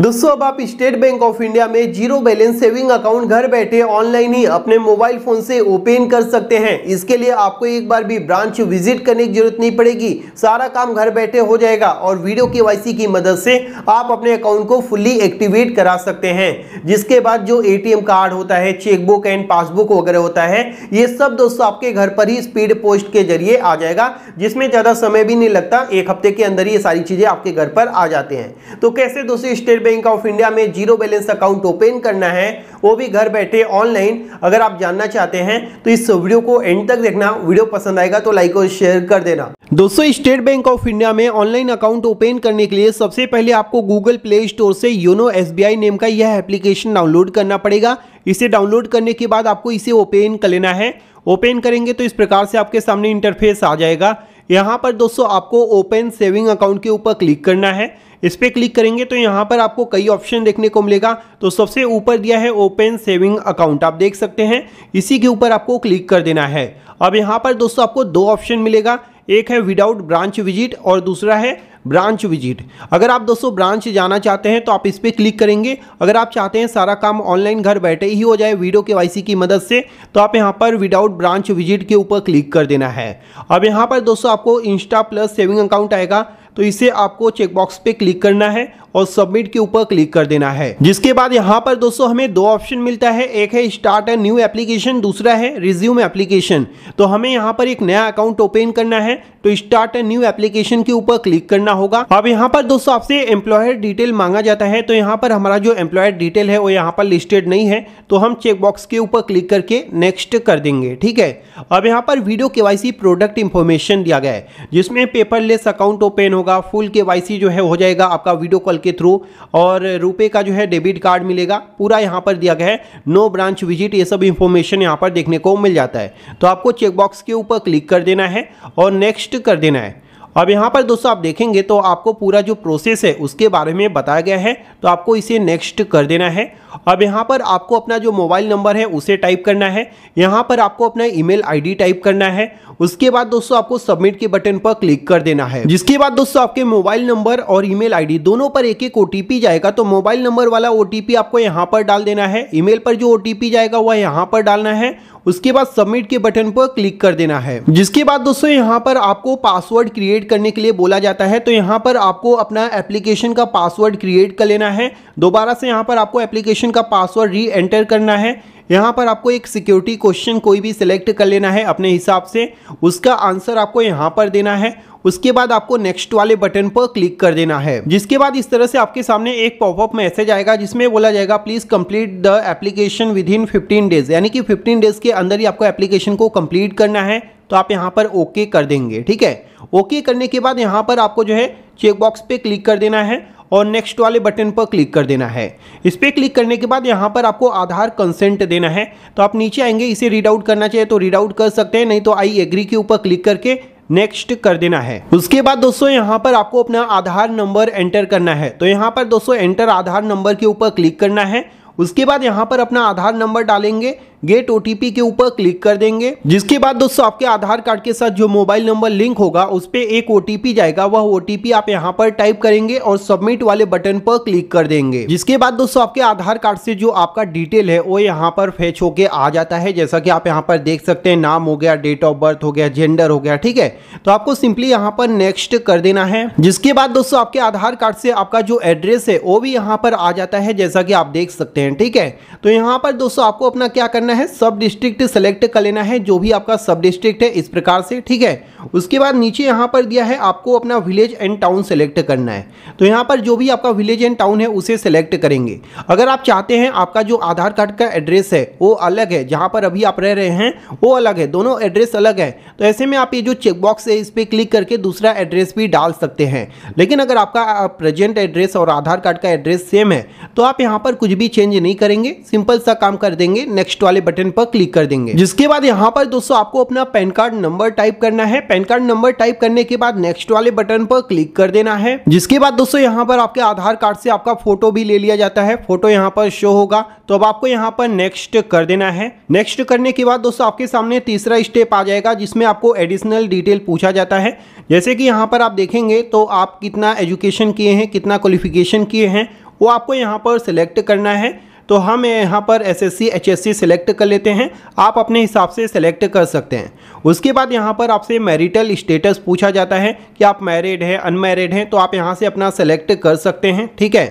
दोस्तों अब आप स्टेट बैंक ऑफ इंडिया में जीरो बैलेंस सेविंग अकाउंट घर बैठे ऑनलाइन ही अपने मोबाइल फोन से ओपन कर सकते हैं इसके लिए आपको एक बार भी ब्रांच विजिट करने की जरूरत नहीं पड़ेगी सारा काम घर बैठे हो जाएगा और वीडियो के वाई की मदद से आप अपने अकाउंट को फुल्ली एक्टिवेट करा सकते हैं जिसके बाद जो ए कार्ड होता है चेकबुक एंड पासबुक वगैरह होता है ये सब दोस्तों आपके घर पर ही स्पीड पोस्ट के जरिए आ जाएगा जिसमें ज़्यादा समय भी नहीं लगता एक हफ्ते के अंदर ही ये सारी चीज़ें आपके घर पर आ जाते हैं तो कैसे दोस्तों स्टेट बैंक ऑफ इंडिया में जीरो बैलेंस अकाउंट ओपन करना है वो भी घर बैठे ऑनलाइन अगर आप जानना चाहते हैं तो इस वीडियो को एंड तक देखना वीडियो पसंद आएगा तो लाइक और शेयर कर देना दोस्तों स्टेट बैंक ऑफ इंडिया में ऑनलाइन अकाउंट ओपन करने के लिए सबसे पहले आपको गूगल प्ले स्टोर से योनो एस नेम का यह एप्लीकेशन डाउनलोड करना पड़ेगा इसे डाउनलोड करने के बाद आपको इसे ओपन कर लेना है ओपन करेंगे तो इस प्रकार से आपके सामने इंटरफेस आ जाएगा यहाँ पर दोस्तों आपको ओपन सेविंग अकाउंट के ऊपर क्लिक करना है इस पर क्लिक करेंगे तो यहाँ पर आपको कई ऑप्शन देखने को मिलेगा तो सबसे ऊपर दिया है ओपन सेविंग अकाउंट आप देख सकते हैं इसी के ऊपर आपको क्लिक कर देना है अब यहाँ पर दोस्तों आपको दो ऑप्शन मिलेगा एक है विदाउट ब्रांच विजिट और दूसरा है ब्रांच विजिट अगर आप दोस्तों ब्रांच जाना चाहते हैं तो आप इस पर क्लिक करेंगे अगर आप चाहते हैं सारा काम ऑनलाइन घर बैठे ही हो जाए वीडियो के वाई की मदद से तो आप यहाँ पर विदाउट ब्रांच विजिट के ऊपर क्लिक कर देना है अब यहाँ पर दोस्तों आपको इंस्टा प्लस सेविंग अकाउंट आएगा तो इसे आपको चेकबॉक्स पे क्लिक करना है और सबमिट के ऊपर क्लिक कर देना है जिसके बाद यहाँ पर दोस्तों हमें दो ऑप्शन मिलता है एक है स्टार्ट एंड न्यू एप्लीकेशन दूसरा है रिज्यूम एप्लीकेशन तो हमें यहाँ पर एक नया अकाउंट ओपन करना है तो स्टार्ट ए न्यू एप्लीकेशन के ऊपर क्लिक करना होगा अब यहाँ पर दोस्तों आपसे एम्प्लॉयर डिटेल मांगा जाता है तो यहाँ पर हमारा जो एम्प्लॉयर डिटेल है वो यहाँ पर लिस्टेड नहीं है तो हम चेकबॉक्स के ऊपर क्लिक करके नेक्स्ट कर देंगे ठीक है अब यहाँ पर वीडियो के प्रोडक्ट इंफॉर्मेशन दिया गया है जिसमें पेपरलेस अकाउंट ओपन होगा फुल के जो है हो जाएगा आपका वीडियो कॉल के थ्रू और रुपए का जो है डेबिट कार्ड मिलेगा पूरा यहाँ पर दिया गया है नो ब्रांच विजिट ये सब इंफॉर्मेशन यहाँ पर देखने को मिल जाता है तो आपको चेकबॉक्स के ऊपर क्लिक कर देना है और नेक्स्ट नेक्स्ट कर देना है अब यहाँ पर दोस्तों आप देखेंगे तो आपको पूरा जो प्रोसेस है उसके बारे में बताया गया है तो आपको इसे नेक्स्ट कर देना है अब यहाँ पर आपको अपना जो मोबाइल नंबर है उसे टाइप करना है यहाँ पर आपको अपना ईमेल आईडी टाइप करना है उसके बाद दोस्तों आपको सबमिट के बटन पर क्लिक कर देना है जिसके बाद दोस्तों आपके मोबाइल नंबर और ई मेल दोनों पर एक एक ओ जाएगा तो मोबाइल नंबर वाला ओ आपको यहाँ पर डाल देना है ई पर जो ओ जाएगा वह यहाँ पर डालना है उसके बाद सबमिट के बटन पर क्लिक कर देना है जिसके बाद दोस्तों यहाँ पर आपको पासवर्ड क्रिएट करने के लिए बोला जाता है तो यहाँ पर आपको अपना एप्लीकेशन का पासवर्ड क्रिएट कर लेना है दोबारा से यहाँ पर आपको एप्लीकेशन का पासवर्ड री एंटर करना है यहाँ पर आपको एक सिक्योरिटी क्वेश्चन कोई भी सिलेक्ट कर लेना है अपने हिसाब से उसका आंसर आपको यहाँ पर देना है उसके बाद आपको नेक्स्ट वाले बटन पर क्लिक कर देना है जिसके बाद इस तरह से आपके सामने एक पॉपअप मैसेज आएगा जिसमें बोला जाएगा please complete the application within fifteen days यानी कि फिफ्टीन डेज के अंदर ही आपको एप्लीकेशन को कंप्लीट करना है तो आप यहाँ पर ओके कर देंगे ठीक है ओके करने के बाद यहाँ पर आपको जो है चेकबॉक्स पे क्लिक कर देना है और नेक्स्ट वाले बटन पर क्लिक कर देना है इस पर क्लिक करने के बाद यहाँ पर आपको आधार कंसेंट देना है तो आप नीचे आएंगे इसे रीड आउट करना चाहिए तो रीड आउट कर सकते हैं नहीं तो आई एग्री के ऊपर क्लिक करके नेक्स्ट कर देना है उसके बाद दोस्तों यहाँ पर आपको अपना आधार नंबर एंटर करना है तो यहाँ पर दोस्तों एंटर आधार नंबर के ऊपर क्लिक करना है उसके बाद यहाँ पर अपना आधार नंबर डालेंगे गेट ओटीपी के ऊपर क्लिक कर देंगे जिसके बाद दोस्तों आपके आधार कार्ड के साथ जो मोबाइल नंबर लिंक होगा उस पर एक ओटीपी जाएगा वह ओटीपी आप यहाँ पर टाइप करेंगे और सबमिट वाले बटन पर क्लिक कर देंगे जिसके बाद दोस्तों आपके आधार कार्ड से जो आपका डिटेल है वो यहाँ पर फेच होके आ जाता है जैसा की आप यहाँ पर देख सकते हैं नाम हो गया डेट ऑफ बर्थ हो गया जेंडर हो गया ठीक है तो आपको सिंपली यहाँ पर नेक्स्ट कर देना है जिसके बाद दोस्तों आपके आधार कार्ड से आपका जो एड्रेस है वो भी यहाँ पर आ जाता है जैसा की आप देख सकते हैं ठीक है तो यहाँ पर दोस्तों आपको अपना क्या करना करना है सब डिस्ट्रिक्ट सेलेक्ट कर लेना है जो भी आपका सब डिस्ट्रिक्ट है इस प्रकार से ठीक है उसके बाद नीचे यहाँ पर दिया है आपको अपना विलेज एंड टाउन सेलेक्ट करना है तो यहाँ पर जो भी आपका विलेज एंड टाउन है उसे सेलेक्ट करेंगे अगर आप चाहते हैं आपका जो आधार कार्ड का एड्रेस है वो अलग है जहाँ पर अभी आप रह रहे हैं वो अलग है दोनों एड्रेस अलग है तो ऐसे में आप ये जो चेकबॉक्स है इस पर क्लिक करके दूसरा एड्रेस भी डाल सकते हैं लेकिन अगर आपका प्रेजेंट एड्रेस और आधार कार्ड का एड्रेस सेम है तो आप यहाँ पर कुछ भी चेंज नहीं करेंगे सिंपल सा काम कर देंगे नेक्स्ट वाले बटन पर क्लिक कर देंगे जिसके बाद यहाँ पर दोस्तों आपको अपना पैन कार्ड नंबर टाइप करना है पैन कार्ड नंबर टाइप करने के बाद नेक्स्ट वाले बटन पर क्लिक कर देना है जिसके बाद दोस्तों यहाँ पर आपके आधार कार्ड से आपका फोटो भी ले लिया जाता है फोटो यहाँ पर शो होगा तो अब आपको यहाँ पर नेक्स्ट कर देना है नेक्स्ट करने के बाद दोस्तों आपके सामने तीसरा स्टेप आ जाएगा जिसमें आपको एडिशनल डिटेल पूछा जाता है जैसे कि यहाँ पर आप देखेंगे तो आप कितना एजुकेशन किए हैं कितना क्वालिफिकेशन किए हैं वो आपको यहाँ पर सिलेक्ट करना है तो हम यहाँ पर एस एस सी सिलेक्ट कर लेते हैं आप अपने हिसाब से सिलेक्ट कर सकते हैं उसके बाद यहाँ पर आपसे मैरिटल स्टेटस पूछा जाता है कि आप मैरिड हैं अनमैरिड हैं तो आप यहाँ से अपना सेलेक्ट कर सकते हैं ठीक है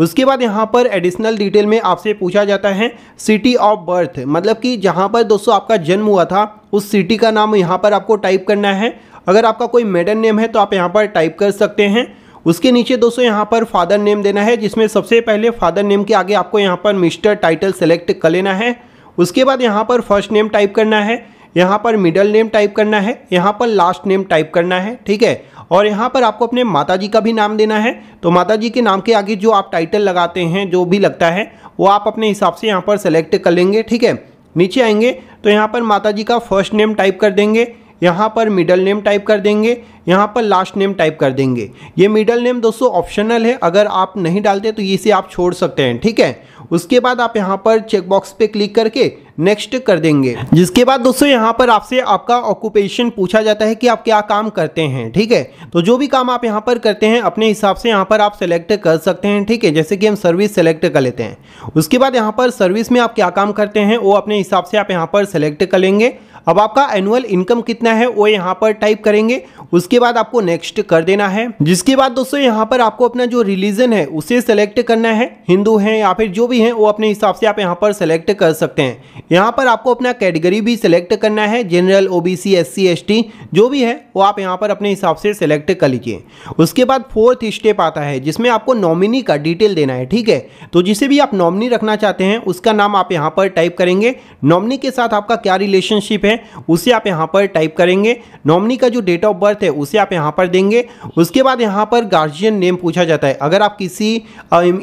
उसके बाद यहाँ पर एडिशनल डिटेल में आपसे पूछा जाता है सिटी ऑफ बर्थ मतलब कि जहाँ पर दोस्तों आपका जन्म हुआ था उस सिटी का नाम यहाँ पर आपको टाइप करना है अगर आपका कोई मेडन नेम है तो आप यहाँ पर टाइप कर सकते हैं उसके नीचे दोस्तों यहाँ पर फादर नेम देना है जिसमें सबसे पहले फादर नेम के आगे आपको यहाँ पर मिस्टर टाइटल सेलेक्ट कर लेना है उसके बाद यहाँ पर फर्स्ट नेम टाइप करना है यहाँ पर मिडल नेम टाइप करना है यहाँ पर लास्ट नेम टाइप करना है ठीक है और यहाँ पर आपको अपने माता जी का भी नाम देना है तो माता जी के नाम के आगे जो आप टाइटल लगाते हैं जो भी लगता है वो आप अपने हिसाब से यहाँ पर सेलेक्ट कर लेंगे ठीक है नीचे आएंगे तो यहाँ पर माता जी का फर्स्ट नेम टाइप कर देंगे यहाँ पर मिडल नेम टाइप कर देंगे यहाँ पर लास्ट नेम टाइप कर देंगे ये मिडल नेम दोस्तों ऑप्शनल है अगर आप नहीं डालते तो इसे आप छोड़ सकते हैं ठीक है उसके बाद आप यहाँ पर चेकबॉक्स पे क्लिक करके नेक्स्ट कर देंगे जिसके बाद दोस्तों यहाँ पर आपसे आपका ऑक्यूपेशन पूछा जाता है कि आप क्या काम करते हैं ठीक है तो जो भी काम आप यहाँ पर करते हैं अपने हिसाब से यहाँ पर आप सेलेक्ट कर सकते हैं ठीक है जैसे कि हम सर्विस सेलेक्ट कर लेते हैं उसके बाद यहाँ पर सर्विस में आप क्या काम करते हैं वो अपने हिसाब से आप यहाँ पर सेलेक्ट कर लेंगे अब आपका एनुअल इनकम कितना है वो यहाँ पर टाइप करेंगे उसके बाद आपको नेक्स्ट कर देना है जिसके बाद दोस्तों यहाँ पर आपको अपना जो रिलीजन है उसे सेलेक्ट करना है हिंदू है या फिर जो भी है वो अपने हिसाब से आप यहाँ पर सेलेक्ट कर सकते हैं यहाँ पर आपको अपना कैटेगरी भी सिलेक्ट करना है जनरल ओबीसी एससी एसटी जो भी है वो आप यहाँ पर अपने हिसाब से सेलेक्ट कर लीजिए उसके बाद फोर्थ स्टेप आता है जिसमें आपको नॉमिनी का डिटेल देना है ठीक है तो जिसे भी आप नॉमिनी रखना चाहते हैं उसका नाम आप यहाँ पर टाइप करेंगे नॉमिनी के साथ आपका क्या रिलेशनशिप है है उसे आप यहाँ पर टाइप करेंगे नॉमनी का जो डेट ऑफ बर्थ है उसे आप यहाँ पर देंगे उसके बाद यहाँ पर गार्जियन नेम पूछा जाता है अगर आप किसी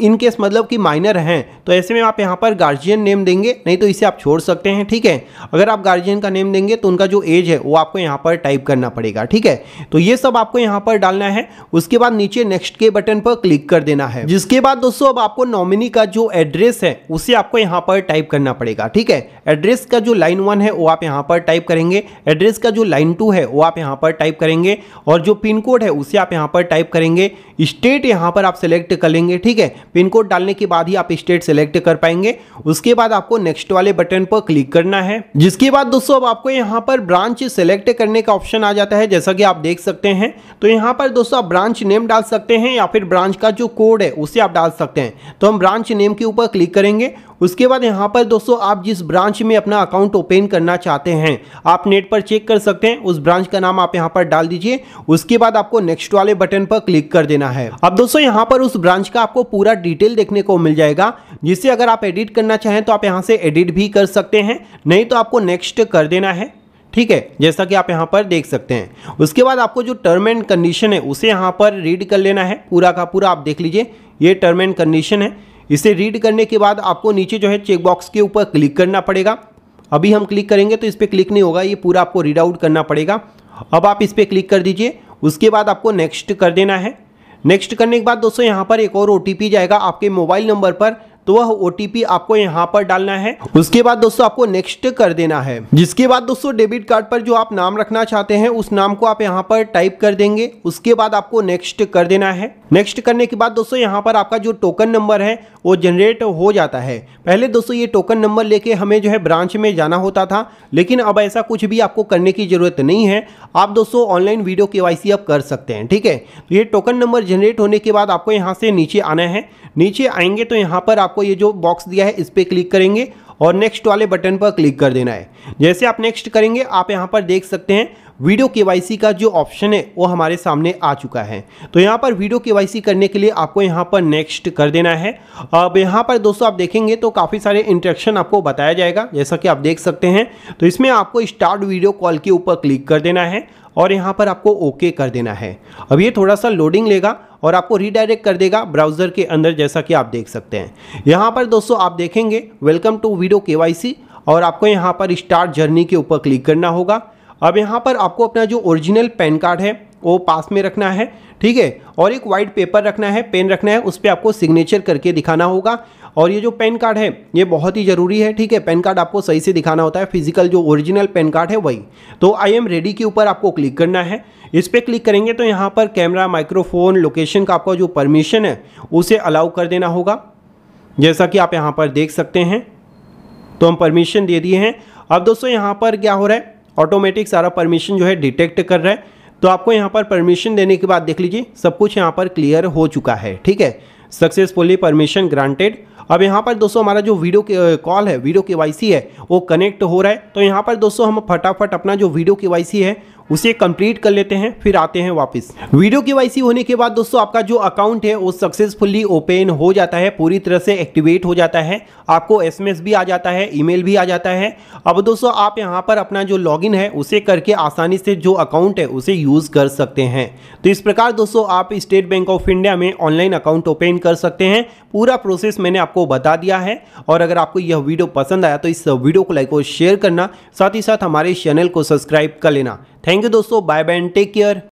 इनकेस मतलब कि माइनर हैं तो ऐसे में आप यहाँ पर गार्जियन नेम देंगे नहीं तो इसे आप छोड़ सकते हैं ठीक है अगर आप गार्जियन का नेम देंगे तो उनका जो एज है वो आपको यहाँ पर टाइप करना पड़ेगा ठीक है तो ये सब आपको यहाँ पर डालना है उसके बाद नीचे नेक्स्ट के बटन पर क्लिक कर देना है जिसके बाद दोस्तों अब आपको नॉमिनी का जो एड्रेस है उसे आपको यहाँ पर टाइप करना पड़ेगा ठीक है एड्रेस का जो लाइन वन है वो आप यहाँ पर पर टाइप करेंगे एड्रेस का जो लाइन टू है वो आप यहाँ पर टाइप करेंगे और जो पिन कोड है उसे आप यहाँ पर टाइप करेंगे स्टेट यहाँ पर आप सेलेक्ट कर लेंगे ठीक है पिन कोड डालने के बाद ही आप स्टेट सेलेक्ट कर पाएंगे उसके बाद आपको नेक्स्ट वाले बटन पर क्लिक करना है जिसके बाद दोस्तों अब आपको यहाँ पर ब्रांच सेलेक्ट करने का ऑप्शन आ जाता है जैसा कि आप देख सकते हैं तो यहाँ पर दोस्तों आप ब्रांच नेम डाल सकते हैं या फिर ब्रांच का जो कोड है उसे आप डाल सकते हैं तो हम ब्रांच नेम के ऊपर क्लिक करेंगे उसके बाद यहाँ पर दोस्तों आप जिस ब्रांच में अपना अकाउंट ओपन करना चाहते हैं हैं आप नेट पर चेक कर सकते हैं उस ब्रांच का नाम आप यहाँ पर डाल दीजिए उसके बाद आपको नेक्स्ट वाले बटन पर क्लिक कर देना है अब दोस्तों यहाँ पर उस ब्रांच का आपको पूरा डिटेल देखने को मिल जाएगा जिससे अगर आप एडिट करना चाहें तो आप यहाँ से एडिट भी कर सकते हैं नहीं तो आपको नेक्स्ट कर देना है ठीक है जैसा कि आप यहां पर देख सकते हैं उसके बाद आपको जो टर्म एंड कंडीशन है उसे यहां पर रीड कर लेना है पूरा का पूरा आप देख लीजिए ये टर्म एंड कंडीशन है इसे रीड करने के बाद आपको नीचे जो है चेकबॉक्स के ऊपर क्लिक करना पड़ेगा अभी हम क्लिक करेंगे तो इस पर क्लिक नहीं होगा ये पूरा आपको रीड आउट करना पड़ेगा अब आप इस पर क्लिक कर दीजिए उसके बाद आपको नेक्स्ट कर देना है नेक्स्ट करने के बाद दोस्तों यहाँ पर एक और ओ जाएगा आपके मोबाइल नंबर पर तो वह ओ आपको यहाँ पर डालना है उसके बाद दोस्तों आपको नेक्स्ट कर देना है जिसके बाद दोस्तों डेबिट कार्ड पर जो आप नाम रखना चाहते हैं उस नाम को आप यहाँ पर टाइप कर देंगे उसके बाद आपको नेक्स्ट कर देना है नेक्स्ट करने के बाद दोस्तों यहाँ पर आपका जो टोकन नंबर है वो जनरेट हो जाता है पहले दोस्तों ये टोकन नंबर लेके हमें जो है ब्रांच में जाना होता था लेकिन अब ऐसा कुछ भी आपको करने की ज़रूरत नहीं है आप दोस्तों ऑनलाइन वीडियो के वाई अब कर सकते हैं ठीक है तो ये टोकन नंबर जनरेट होने के बाद आपको यहाँ से नीचे आना है नीचे आएंगे तो यहाँ पर आप आपको ये जो बॉक्स दिया है इस पर क्लिक करेंगे और नेक्स्ट वाले बटन पर क्लिक कर देना है जैसे आप नेक्स्ट करेंगे आप यहाँ पर देख सकते हैं वीडियो के का जो ऑप्शन है वो हमारे सामने आ चुका है तो यहाँ पर वीडियो के करने के लिए आपको यहाँ पर नेक्स्ट कर देना है अब यहाँ पर दोस्तों आप देखेंगे तो काफ़ी सारे इंट्रेक्शन आपको बताया जाएगा जैसा कि आप देख सकते हैं तो इसमें आपको स्टार्ट वीडियो कॉल के ऊपर क्लिक कर देना है और यहाँ पर आपको ओके कर देना है अब ये थोड़ा सा लोडिंग लेगा और आपको रीडायरेक्ट कर देगा ब्राउज़र के अंदर जैसा कि आप देख सकते हैं यहाँ पर दोस्तों आप देखेंगे वेलकम टू वीडियो के और आपको यहाँ पर स्टार्ट जर्नी के ऊपर क्लिक करना होगा अब यहाँ पर आपको अपना जो ओरिजिनल पैन कार्ड है वो पास में रखना है ठीक है और एक वाइट पेपर रखना है पेन रखना है उस पर आपको सिग्नेचर करके दिखाना होगा और ये जो पैन कार्ड है ये बहुत ही ज़रूरी है ठीक है पैन कार्ड आपको सही से दिखाना होता है फिजिकल जो ओरिजिनल पैन कार्ड है वही तो आई एम रेडी के ऊपर आपको क्लिक करना है इस पर क्लिक करेंगे तो यहाँ पर कैमरा माइक्रोफोन लोकेशन का आपका जो परमिशन है उसे अलाउ कर देना होगा जैसा कि आप यहाँ पर देख सकते हैं तो हम परमिशन दे दिए हैं अब दोस्तों यहाँ पर क्या हो रहा है ऑटोमेटिक सारा परमिशन जो है डिटेक्ट कर रहा है तो आपको यहाँ पर परमिशन देने के बाद देख लीजिए सब कुछ यहाँ पर क्लियर हो चुका है ठीक है सक्सेसफुली परमिशन ग्रांटेड अब यहाँ पर दोस्तों हमारा जो वीडियो कॉल है वीडियो के है वो कनेक्ट हो रहा है तो यहाँ पर दोस्तों हम फटाफट अपना जो वीडियो के है उसे कंप्लीट कर लेते हैं फिर आते हैं वापस वीडियो के वाई होने के बाद दोस्तों आपका जो अकाउंट है वो सक्सेसफुली ओपन हो जाता है पूरी तरह से एक्टिवेट हो जाता है आपको एसएमएस भी आ जाता है ईमेल भी आ जाता है अब दोस्तों आप यहाँ पर अपना जो लॉगिन है उसे करके आसानी से जो अकाउंट है उसे यूज़ कर सकते हैं तो इस प्रकार दोस्तों आप स्टेट बैंक ऑफ इंडिया में ऑनलाइन अकाउंट ओपन कर सकते हैं पूरा प्रोसेस मैंने आपको आपको बता दिया है और अगर आपको यह वीडियो पसंद आया तो इस वीडियो को लाइक और शेयर करना साथ ही साथ हमारे चैनल को सब्सक्राइब कर लेना थैंक यू दोस्तों बाय बाय टेक केयर